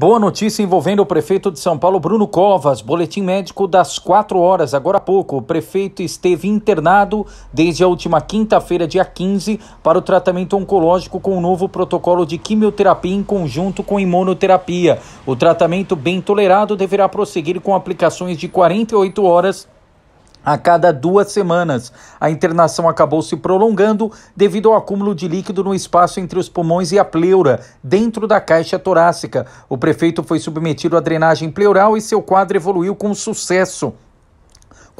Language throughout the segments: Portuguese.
Boa notícia envolvendo o prefeito de São Paulo, Bruno Covas. Boletim médico das 4 horas, agora há pouco. O prefeito esteve internado desde a última quinta-feira, dia 15, para o tratamento oncológico com o um novo protocolo de quimioterapia em conjunto com imunoterapia. O tratamento bem tolerado deverá prosseguir com aplicações de 48 horas a cada duas semanas, a internação acabou se prolongando devido ao acúmulo de líquido no espaço entre os pulmões e a pleura, dentro da caixa torácica. O prefeito foi submetido à drenagem pleural e seu quadro evoluiu com sucesso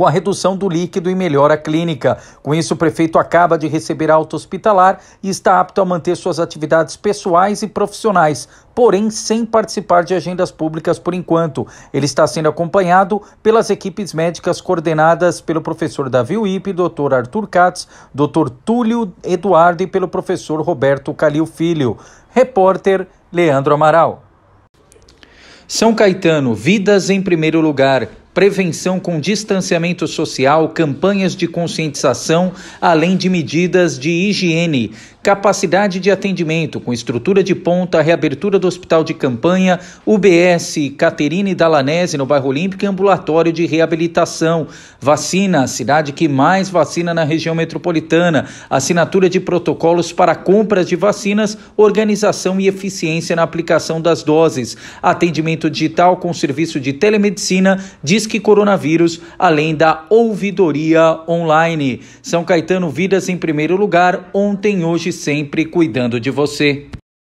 com a redução do líquido e melhora clínica. Com isso, o prefeito acaba de receber alta hospitalar e está apto a manter suas atividades pessoais e profissionais, porém sem participar de agendas públicas por enquanto. Ele está sendo acompanhado pelas equipes médicas coordenadas pelo professor Davi Uip, doutor Arthur Katz, doutor Túlio Eduardo e pelo professor Roberto Calil Filho. Repórter Leandro Amaral. São Caetano, vidas em primeiro lugar prevenção com distanciamento social, campanhas de conscientização, além de medidas de higiene, capacidade de atendimento com estrutura de ponta, reabertura do hospital de campanha, UBS Caterine Dalanese no bairro Olímpico e ambulatório de reabilitação, vacina, cidade que mais vacina na região metropolitana, assinatura de protocolos para compras de vacinas, organização e eficiência na aplicação das doses, atendimento digital com serviço de telemedicina, de Disque Coronavírus, além da ouvidoria online. São Caetano Vidas em primeiro lugar, ontem, hoje, sempre cuidando de você.